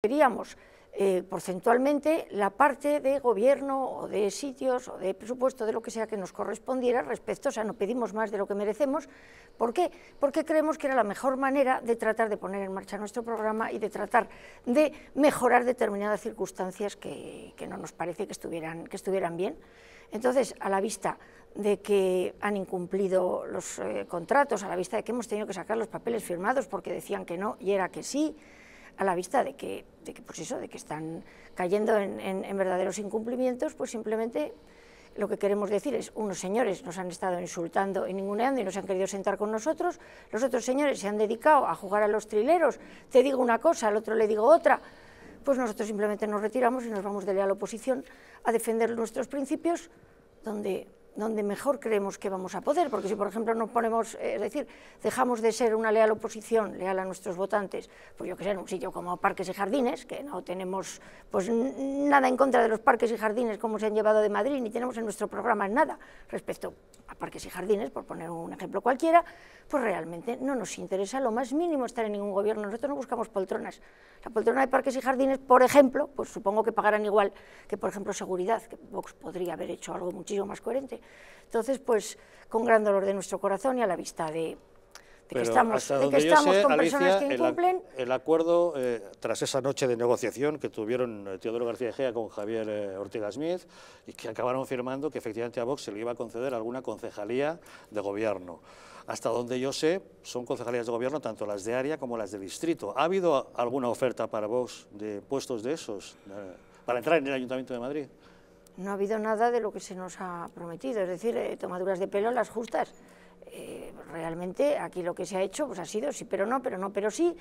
Queríamos eh, porcentualmente la parte de gobierno o de sitios o de presupuesto de lo que sea que nos correspondiera respecto, o sea, no pedimos más de lo que merecemos. ¿Por qué? Porque creemos que era la mejor manera de tratar de poner en marcha nuestro programa y de tratar de mejorar determinadas circunstancias que, no nos parece que estuvieran, bien. Entonces, a la vista de que han incumplido los eh, contratos, a la vista de que hemos tenido que sacar los papeles firmados porque decían que no y era que sí, a la vista de que, que, pues eso, de que están cayendo en, verdaderos incumplimientos, pues simplemente lo que queremos decir es, unos señores nos han estado insultando y ninguneando y nos han querido sentar con nosotros, los otros señores se han dedicado a jugar a los trileros, te digo una cosa, al otro le digo otra, pues nosotros simplemente nos retiramos y nos vamos de la oposición a defender nuestros principios, donde donde mejor creemos que vamos a poder, porque si por ejemplo nos ponemos, eh, es decir, dejamos de ser una leal oposición, leal a nuestros votantes, pues yo que sé, en un sitio como parques y jardines, que no tenemos pues nada en contra de los parques y jardines como se han llevado de Madrid, ni tenemos en nuestro programa nada respecto a parques y jardines, por poner un ejemplo cualquiera, pues realmente no nos interesa lo más mínimo estar en ningún gobierno. Nosotros no buscamos poltronas. La poltrona de parques y jardines, por ejemplo, pues supongo que pagarán igual que, por ejemplo, seguridad, que Vox podría haber hecho algo muchísimo más coherente. Entonces, pues con gran dolor de nuestro corazón y a la vista de hasta donde El, acuerdo, eh, tras esa noche de negociación que tuvieron eh, Teodoro García Ejea con Javier eh, Ortega Smith, y que acabaron firmando que efectivamente a Vox se le iba a conceder alguna concejalía de gobierno. Hasta donde yo sé, son concejalías de gobierno tanto las de área como las de distrito. ¿Ha habido alguna oferta para Vox de puestos de esos, para entrar en el Ayuntamiento de Madrid? no ha habido nada de lo que se nos ha prometido, es decir, eh, tomaduras de pelo las justas. Eh, realmente aquí lo que se ha hecho pues ha sido sí, pero no, pero no, pero sí,